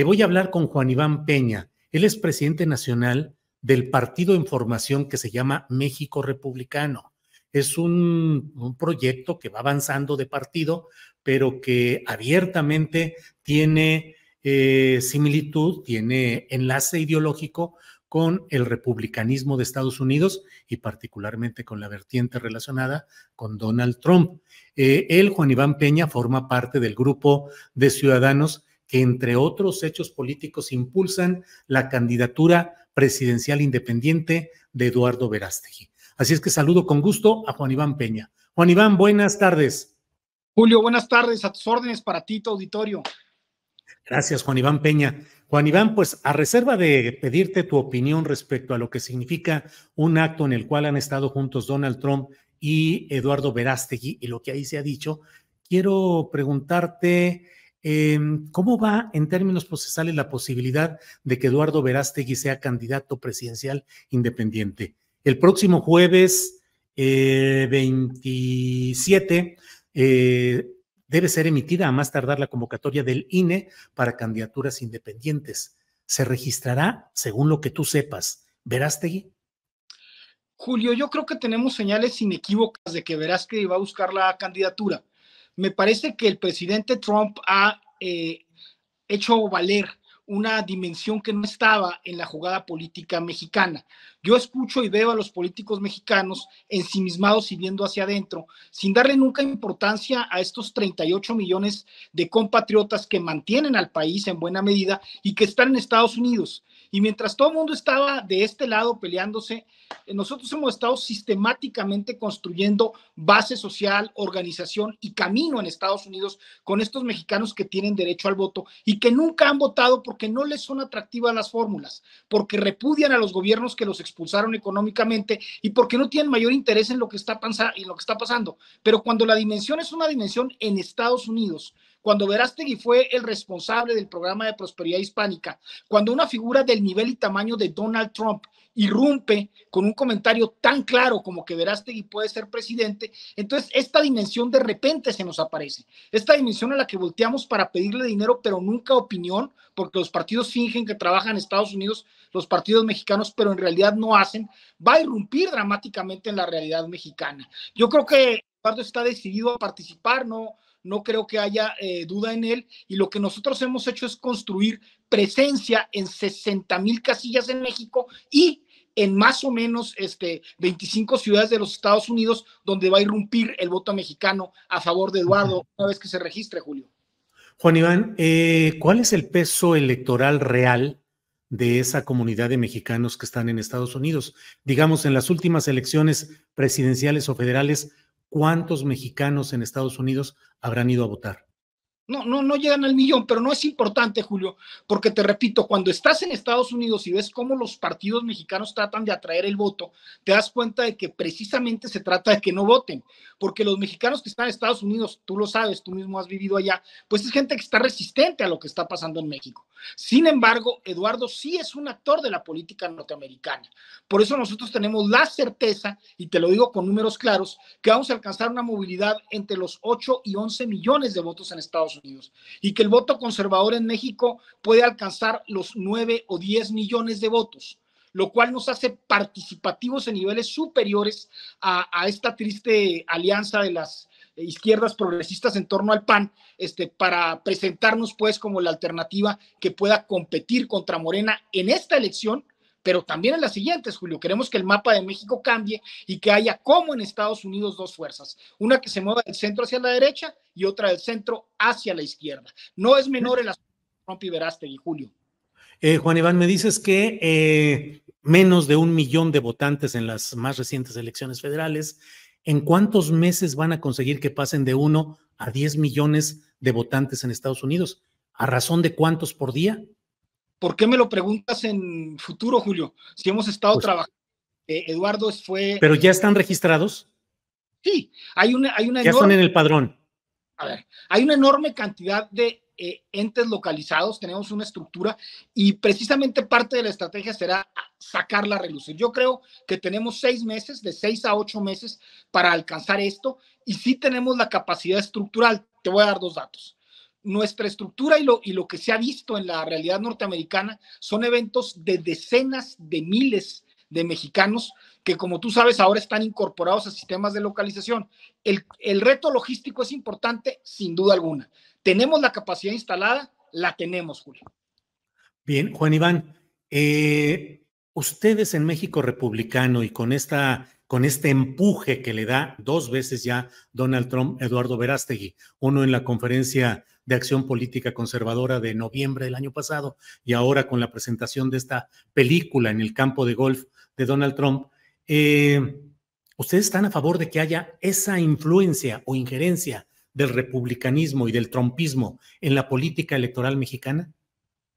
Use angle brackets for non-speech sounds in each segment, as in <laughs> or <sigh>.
Eh, voy a hablar con Juan Iván Peña. Él es presidente nacional del partido en formación que se llama México Republicano. Es un, proyecto que va avanzando de partido, pero que abiertamente tiene eh, similitud, tiene enlace ideológico con el republicanismo de Estados Unidos y particularmente con la vertiente relacionada con Donald Trump. Eh, él, Juan Iván Peña, forma parte del grupo de ciudadanos que, entre otros hechos políticos, impulsan la candidatura presidencial independiente de Eduardo Verástegui. Así es que saludo con gusto a Juan Iván Peña. Juan Iván, buenas tardes. Julio, buenas tardes, a tus órdenes para ti, tu auditorio. Gracias, Juan Iván Peña. Juan Iván, pues a reserva de pedirte tu opinión respecto a lo que significa un acto en el cual han estado juntos Donald Trump y Eduardo Verástegui y lo que ahí se ha dicho, quiero preguntarte Em, ¿Cómo va en términos procesales la posibilidad de que Eduardo Verástegui sea candidato presidencial independiente? El próximo jueves eh, veintisiete 27 eh, debe ser emitida a más tardar la convocatoria del INE para candidaturas independientes. ¿Se registrará, según lo que tú sepas, Verástegui? Julio, yo creo que tenemos señales inequívocas de que Verástegui va a buscar la candidatura me parece que el presidente Trump ha eh, hecho valer una dimensión que no estaba en la jugada política mexicana. Yo escucho y veo a los políticos mexicanos ensimismados y viendo hacia adentro, sin darle nunca importancia a estos 38 millones de compatriotas que mantienen al país en buena medida y que están en Estados Unidos y mientras todo el mundo estaba de este lado peleándose, eh, nosotros hemos estado sistemáticamente construyendo base social, organización y camino en Estados Unidos con estos mexicanos que tienen derecho al voto y que nunca han votado porque no les son atractivas las fórmulas, porque repudian a los gobiernos que los expulsaron económicamente y porque no tienen mayor interés en lo que está, en lo que está pasando. Pero cuando la dimensión es una dimensión en Estados Unidos, cuando Verástegui fue el responsable del programa de prosperidad hispánica, cuando una figura del nivel y tamaño de Donald Trump irrumpe con un comentario tan claro como que Verástegui puede ser presidente, entonces esta dimensión de repente se nos aparece. Esta dimensión a la que volteamos para pedirle dinero, pero nunca opinión, porque los partidos fingen que trabajan en Estados Unidos, los partidos mexicanos, pero en realidad no hacen, va a irrumpir dramáticamente en la realidad mexicana. Yo creo que Eduardo está decidido a participar, no, no creo que haya eh, duda en él. Y lo que nosotros hemos hecho es construir presencia en 60 mil casillas en México y en más o menos este, 25 ciudades de los Estados Unidos donde va a irrumpir el voto mexicano a favor de Eduardo una vez que se registre, Julio. Juan Iván, eh, ¿cuál es el peso electoral real de esa comunidad de mexicanos que están en Estados Unidos? Digamos, en las últimas elecciones presidenciales o federales, ¿cuántos mexicanos en Estados Unidos habrán ido a votar? No, no, no llegan al millón, pero no es importante, Julio, porque te repito, cuando estás en Estados Unidos y ves cómo los partidos mexicanos tratan de atraer el voto, te das cuenta de que precisamente se trata de que no voten, porque los mexicanos que están en Estados Unidos, tú lo sabes, tú mismo has vivido allá, pues es gente que está resistente a lo que está pasando en México. Sin embargo, Eduardo sí es un actor de la política norteamericana. Por eso nosotros tenemos la certeza, y te lo digo con números claros, que vamos a alcanzar una movilidad entre los 8 y 11 millones de votos en Estados Unidos y que el voto conservador en México puede alcanzar los 9 o 10 millones de votos lo cual nos hace participativos en niveles superiores a, a esta triste alianza de las izquierdas progresistas en torno al PAN, este, para presentarnos pues como la alternativa que pueda competir contra Morena en esta elección, pero también en las siguientes, Julio. Queremos que el mapa de México cambie y que haya, como en Estados Unidos, dos fuerzas, una que se mueva del centro hacia la derecha y otra del centro hacia la izquierda. No es menor el asunto de Trump y Verástegui, Julio. Eh, Juan Iván, me dices que eh, menos de un millón de votantes en las más recientes elecciones federales ¿en cuántos meses van a conseguir que pasen de 1 a 10 millones de votantes en Estados Unidos? ¿A razón de cuántos por día? ¿Por qué me lo preguntas en futuro, Julio? Si hemos estado pues trabajando. Eh, Eduardo fue. ¿Pero ya están registrados? Sí, hay una. Hay una ya están en el padrón. A ver, hay una enorme cantidad de eh, entes localizados, tenemos una estructura y precisamente parte de la estrategia será sacar la relucir. Yo creo que tenemos seis meses, de seis a ocho meses para alcanzar esto y si tenemos la capacidad estructural. Te voy a dar dos datos. Nuestra estructura y lo, y lo que se ha visto en la realidad norteamericana son eventos de decenas de miles de mexicanos que como tú sabes ahora están incorporados a sistemas de localización. El, el, reto logístico es importante sin duda alguna. ¿Tenemos la capacidad instalada? La tenemos, Julio. Bien, Juan Iván, eh, ustedes en México Republicano y con esta con este empuje que le da dos veces ya Donald Trump, Eduardo Verástegui, uno en la conferencia de acción política conservadora de noviembre del año pasado y ahora con la presentación de esta película en el campo de golf de Donald Trump. Eh, ¿Ustedes están a favor de que haya esa influencia o injerencia del republicanismo y del trompismo en la política electoral mexicana?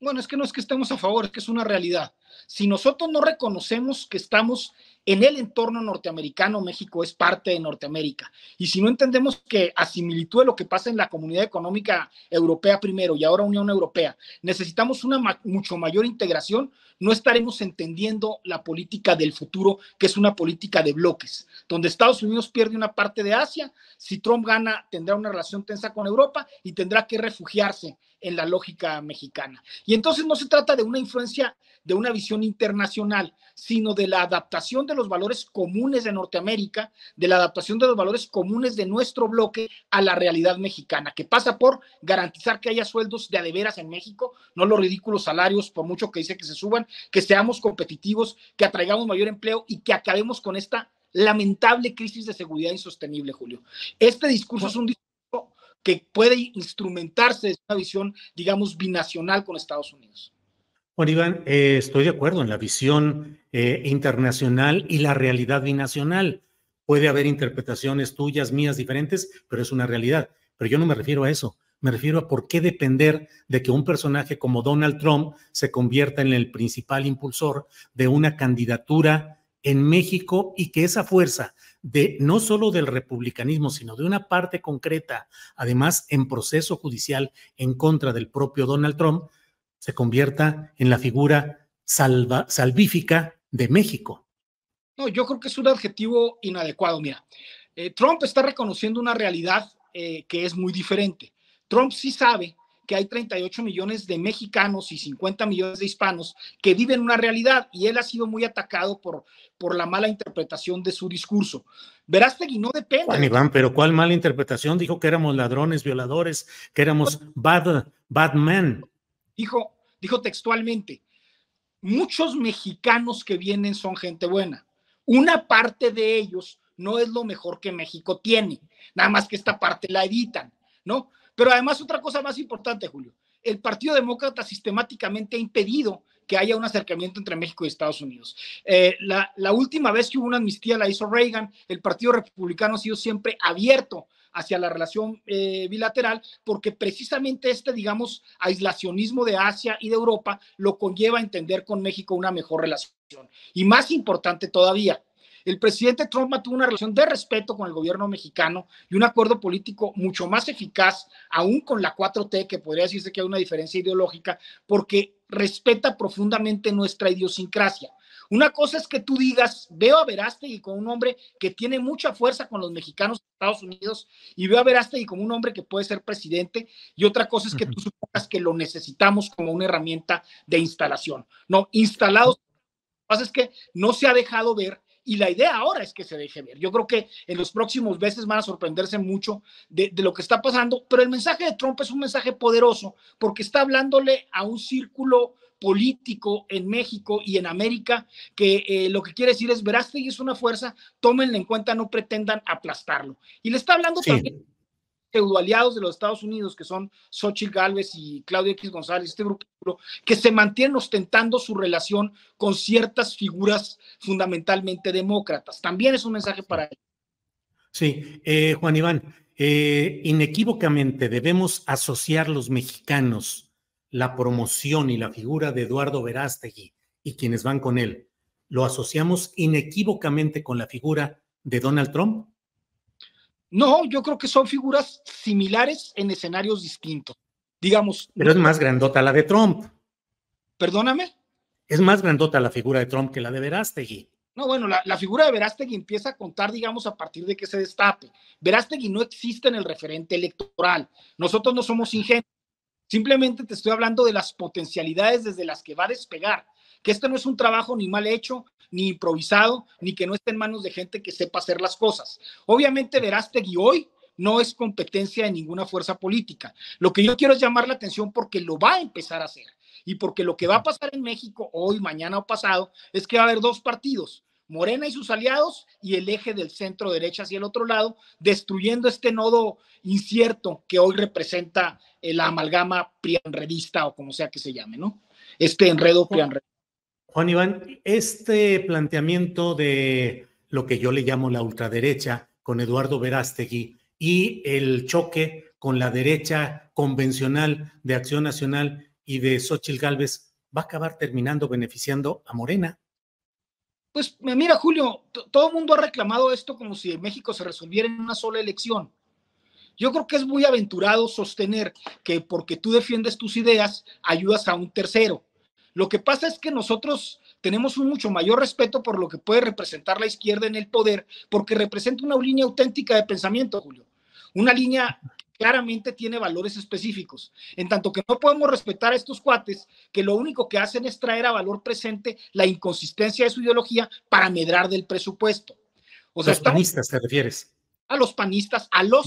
bueno, es que no es que estemos a favor, es que es una realidad. Si nosotros no reconocemos que estamos en el entorno norteamericano, México es parte de Norteamérica, y si no entendemos que a similitud de lo que pasa en la Comunidad Económica Europea primero y ahora Unión Europea, necesitamos una mucho mayor integración, no estaremos entendiendo la política del futuro, que es una política de bloques, donde Estados Unidos pierde una parte de Asia, si Trump gana tendrá una relación tensa con Europa y tendrá que refugiarse en la lógica mexicana. Y entonces no se trata de una influencia de una visión internacional, sino de la adaptación de los valores comunes de Norteamérica, de la adaptación de los valores comunes de nuestro bloque a la realidad mexicana, que pasa por garantizar que haya sueldos de adeveras en México, no los ridículos salarios, por mucho que dice que se suban, que seamos competitivos, que atraigamos mayor empleo y que acabemos con esta lamentable crisis de seguridad insostenible, Julio. Este discurso es un discurso que puede instrumentarse desde una visión, digamos, binacional con Estados Unidos. Bueno, Iván, eh, estoy de acuerdo en la visión eh, internacional y la realidad binacional. Puede haber interpretaciones tuyas, mías, diferentes, pero es una realidad. Pero yo no me refiero a eso. Me refiero a por qué depender de que un personaje como Donald Trump se convierta en el principal impulsor de una candidatura en México y que esa fuerza de no solo del republicanismo, sino de una parte concreta, además en proceso judicial en contra del propio Donald Trump, se convierta en la figura salvífica de México. No, yo creo que es un adjetivo inadecuado. Mira, eh, Trump está reconociendo una realidad eh, que es muy diferente. Trump sí sabe que hay 38 millones de mexicanos y 50 millones de hispanos que viven una realidad y él ha sido muy atacado por, por la mala interpretación de su discurso. Verástegui no depende. Juan Iván, pero ¿cuál mala interpretación? Dijo que éramos ladrones, violadores, que éramos bad, bad men. Dijo, dijo textualmente, muchos mexicanos que vienen son gente buena. Una parte de ellos no es lo mejor que México tiene, nada más que esta parte la editan, ¿no? Pero además otra cosa más importante, Julio, el Partido Demócrata sistemáticamente ha impedido que haya un acercamiento entre México y Estados Unidos. Eh, la, última vez que hubo una amnistía la hizo Reagan, el Partido Republicano ha sido siempre abierto hacia la relación eh, bilateral, porque precisamente este, digamos, aislacionismo de Asia y de Europa lo conlleva a entender con México una mejor relación. Y más importante todavía, el presidente Trump mantuvo una relación de respeto con el gobierno mexicano y un acuerdo político mucho más eficaz, aún con la 4T, que podría decirse que hay una diferencia ideológica, porque respeta profundamente nuestra idiosincrasia. Una cosa es que tú digas, veo a y como un hombre que tiene mucha fuerza con los mexicanos de Estados Unidos y veo a y como un hombre que puede ser presidente y otra cosa es que tú supongas que lo necesitamos como una herramienta de instalación. No, instalados. Lo que pasa es que no se ha dejado ver y la idea ahora es que se deje ver. Yo creo que en los próximos meses van a sorprenderse mucho de, lo que está pasando, pero el mensaje de Trump es un mensaje poderoso porque está hablándole a un círculo político en México y en América que eh, lo que quiere decir es, que es una fuerza, Tómenle en cuenta, no pretendan aplastarlo. Y le está hablando también pseudoaliados de los Estados Unidos, que son Xochitl Gálvez y Claudio X González, este grupo, que se mantienen ostentando su relación con ciertas figuras fundamentalmente demócratas. También es un mensaje para ellos. Sí, eh, Juan Iván, eh, inequívocamente debemos asociar los mexicanos la promoción y la figura de Eduardo Verástegui y quienes van con él. ¿Lo asociamos inequívocamente con la figura de Donald Trump? No, yo creo que son figuras similares en escenarios distintos. Digamos. Pero es más grandota la de Trump. Perdóname. Es más grandota la figura de Trump que la de Verástegui. No, bueno, la, figura de Verástegui empieza a contar, digamos, a partir de que se destape. Verástegui no existe en el referente electoral. Nosotros no somos ingenuos. Simplemente te estoy hablando de las potencialidades desde las que va a despegar que este no es un trabajo ni mal hecho, ni improvisado, ni que no esté en manos de gente que sepa hacer las cosas. Obviamente Verástegui hoy no es competencia de ninguna fuerza política. Lo que yo quiero es llamar la atención porque lo va a empezar a hacer y porque lo que va a pasar en México hoy, mañana o pasado es que va a haber dos partidos, Morena y sus aliados y el eje del centro derecha hacia el otro lado, destruyendo este nodo incierto que hoy representa eh, la amalgama prianredista o como sea que se llame, ¿no? Este enredo prianredista. Juan Iván, este planteamiento de lo que yo le llamo la ultraderecha con Eduardo Verástegui y el choque con la derecha convencional de Acción Nacional y de Xochitl Gálvez va a acabar terminando beneficiando a Morena. Pues mira, Julio, todo el mundo ha reclamado esto como si México se resolviera en una sola elección. Yo creo que es muy aventurado sostener que porque tú defiendes tus ideas, ayudas a un tercero. Lo que pasa es que nosotros tenemos un mucho mayor respeto por lo que puede representar la izquierda en el poder, porque representa una línea auténtica de pensamiento, Julio. Una línea claramente tiene valores específicos. En tanto que no podemos respetar a estos cuates que lo único que hacen es traer a valor presente la inconsistencia de su ideología para medrar del presupuesto. O los panistas te refieres. A los panistas, a los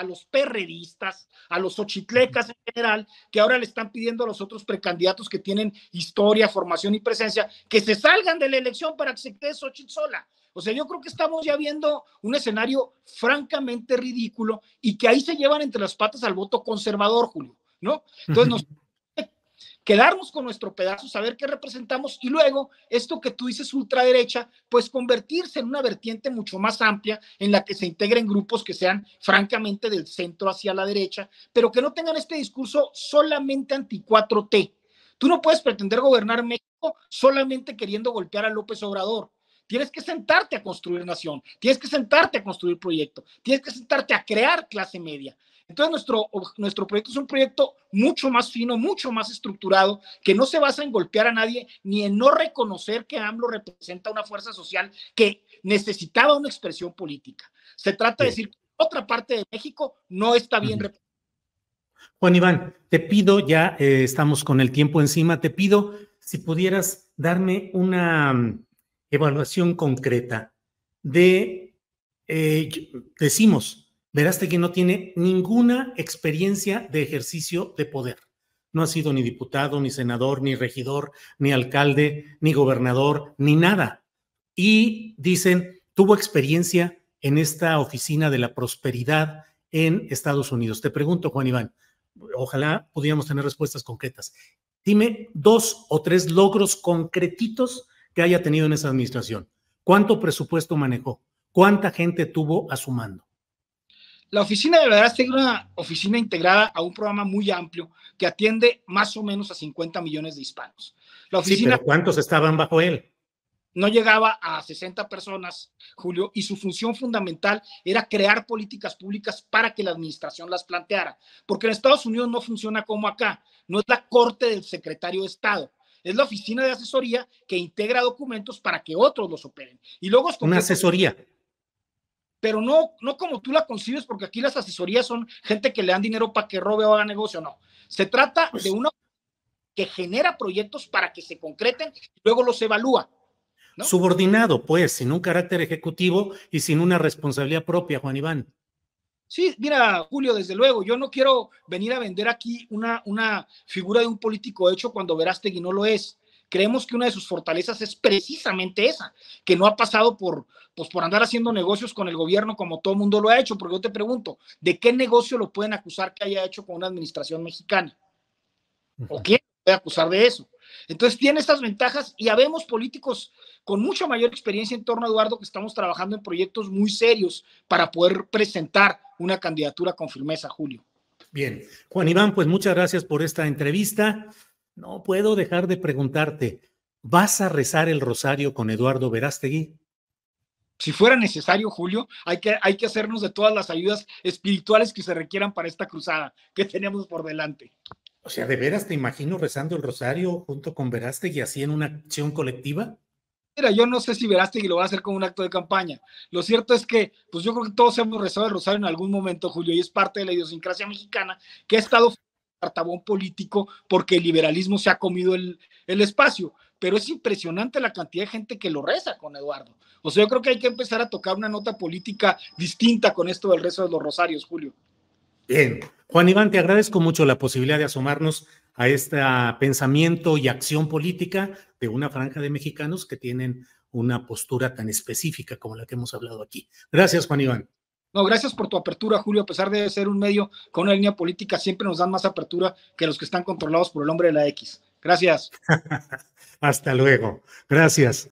a los perreristas, a los ochitlecas en general, que ahora le están pidiendo a los otros precandidatos que tienen historia, formación y presencia, que se salgan de la elección para que se quede Xochitl sola. O sea, yo creo que estamos ya viendo un escenario francamente ridículo y que ahí se llevan entre las patas al voto conservador, Julio, ¿no? Entonces, quedarnos con nuestro pedazo, saber qué representamos y luego esto que tú dices ultraderecha, pues convertirse en una vertiente mucho más amplia en la que se integren grupos que sean francamente del centro hacia la derecha, pero que no tengan este discurso solamente anti 4T. Tú no puedes pretender gobernar México solamente queriendo golpear a López Obrador. Tienes que sentarte a construir nación, tienes que sentarte a construir proyecto, tienes que sentarte a crear clase media. Entonces nuestro, nuestro proyecto es un proyecto mucho más fino, mucho más estructurado, que no se basa en golpear a nadie ni en no reconocer que AMLO representa una fuerza social que necesitaba una expresión política. Se trata de decir que otra parte de México no está bien representada. Juan Iván, te pido, ya eh, estamos con el tiempo encima, te pido si pudieras darme una mm, evaluación concreta de, eh, decimos, que no tiene ninguna experiencia de ejercicio de poder. No ha sido ni diputado, ni senador, ni regidor, ni alcalde, ni gobernador, ni nada. Y dicen, tuvo experiencia en esta oficina de la prosperidad en Estados Unidos. Te pregunto, Juan Iván, ojalá pudiéramos tener respuestas concretas. Dime dos o tres logros concretitos que haya tenido en esa administración. ¿Cuánto presupuesto manejó? ¿Cuánta gente tuvo a su mando? La oficina de verdad es una oficina integrada a un programa muy amplio que atiende más o menos a 50 millones de hispanos. La oficina, ¿cuántos estaban bajo él? No llegaba a 60 personas, Julio, y su función fundamental era crear políticas públicas para que la administración las planteara. Porque en Estados Unidos no funciona como acá, no es la corte del secretario de Estado, es la oficina de asesoría que integra documentos para que otros los operen. Y luego es una asesoría pero no, no como tú la concibes, porque aquí las asesorías son gente que le dan dinero para que robe o haga negocio, no. Se trata pues de una que genera proyectos para que se concreten y luego los evalúa. Subordinado, pues, sin un carácter ejecutivo y sin una responsabilidad propia, Juan Iván. Sí, mira, Julio, desde luego, yo no quiero venir a vender aquí una, una figura de un político hecho cuando Verástegui no lo es. Creemos que una de sus fortalezas es precisamente esa, que no ha pasado por, pues por andar haciendo negocios con el gobierno como todo mundo lo ha hecho, porque yo te pregunto, ¿de qué negocio lo pueden acusar que haya hecho con una administración mexicana? ¿O quién puede acusar de eso? Entonces tiene estas ventajas y habemos políticos con mucha mayor experiencia en torno a Eduardo que estamos trabajando en proyectos muy serios para poder presentar una candidatura con firmeza, Julio. Bien, Juan Iván, pues muchas gracias por esta entrevista. No puedo dejar de preguntarte, ¿vas a rezar el rosario con Eduardo Verástegui? si fuera necesario, Julio, hay que, hay que hacernos de todas las ayudas espirituales que se requieran para esta cruzada que tenemos por delante. O sea, de veras te imagino rezando el rosario junto con Verástegui así en una acción colectiva. Mira, yo no sé si Verástegui lo va a hacer como un acto de campaña. Lo cierto es que, pues yo creo que todos hemos rezado el rosario en algún momento, Julio, y es parte de la idiosincrasia mexicana que ha estado cartabón político porque el liberalismo se ha comido el, el espacio pero es impresionante la cantidad de gente que lo reza con Eduardo. O sea, yo creo que hay que empezar a tocar una nota política distinta con esto del rezo de los rosarios, Julio. Bien. Juan Iván, te agradezco mucho la posibilidad de asomarnos a este pensamiento y acción política de una franja de mexicanos que tienen una postura tan específica como la que hemos hablado aquí. Gracias, Juan Iván. No, gracias por tu apertura, Julio. A pesar de ser un medio con una línea política, siempre nos dan más apertura que los que están controlados por el hombre de la X. Gracias. <laughs> Hasta luego. Gracias.